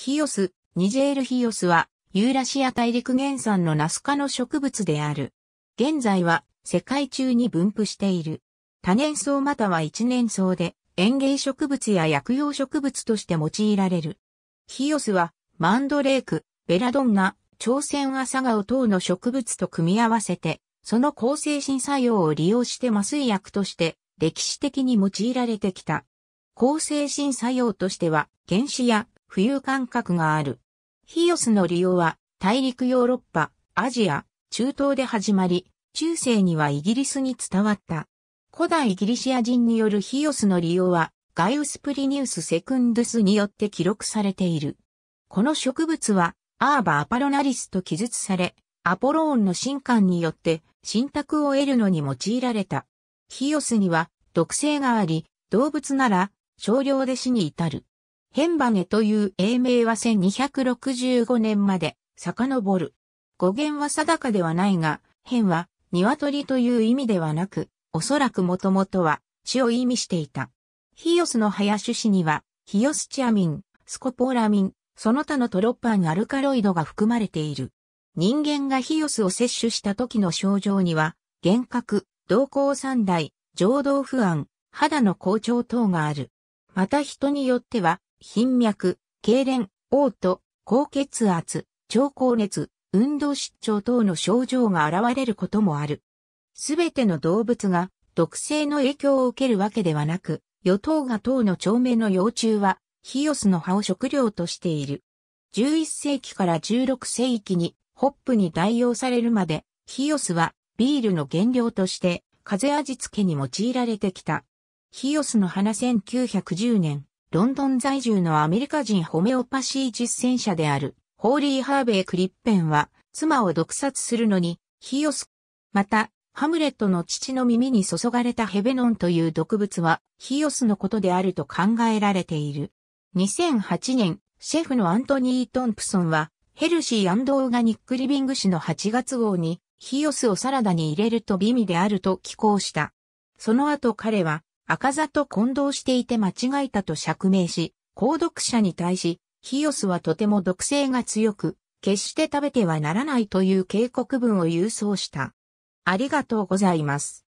ヒオス、ニジェールヒオスは、ユーラシア大陸原産のナス科の植物である。現在は、世界中に分布している。多年草または一年草で、園芸植物や薬用植物として用いられる。ヒオスは、マンドレーク、ベラドンナ、朝鮮アサガオ等の植物と組み合わせて、その抗精神作用を利用して麻酔薬として、歴史的に用いられてきた。抗精神作用としては、原子や浮遊感覚がある。ヒオスの利用は大陸ヨーロッパ、アジア、中東で始まり、中世にはイギリスに伝わった。古代ギリシア人によるヒオスの利用は、ガイウス・プリニウス・セクンドゥスによって記録されている。この植物は、アーバ・アパロナリスと記述され、アポローンの神官によって、信託を得るのに用いられた。ヒオスには、毒性があり、動物なら、少量で死に至る。ヘンバネという英名は1265年まで遡る。語源は定かではないが、ヘンは鶏という意味ではなく、おそらくもともとは血を意味していた。ヒオスの早種子には、ヒオスチアミン、スコポーラミン、その他のトロッパンアルカロイドが含まれている。人間がヒオスを摂取した時の症状には、幻覚、動向三大、情動不安、肌の好調等がある。また人によっては、頻脈、痙攣、嘔吐、高血圧、超高熱、運動失調等の症状が現れることもある。すべての動物が毒性の影響を受けるわけではなく、与党が等の長命の幼虫は、ヒヨスの葉を食料としている。11世紀から16世紀にホップに代用されるまで、ヒヨスはビールの原料として風味付けに用いられてきた。ヒヨスの花1910年、ロンドン在住のアメリカ人ホメオパシー実践者である、ホーリー・ハーベイ・クリッペンは、妻を毒殺するのに、火をす。また、ハムレットの父の耳に注がれたヘベノンという毒物は、ヒオスのことであると考えられている。2008年、シェフのアントニー・トンプソンは、ヘルシーオーガニックリビング誌の8月号に、ヒオスをサラダに入れると美味であると寄稿した。その後彼は、赤座と混同していて間違えたと釈明し、購読者に対し、ヒヨスはとても毒性が強く、決して食べてはならないという警告文を郵送した。ありがとうございます。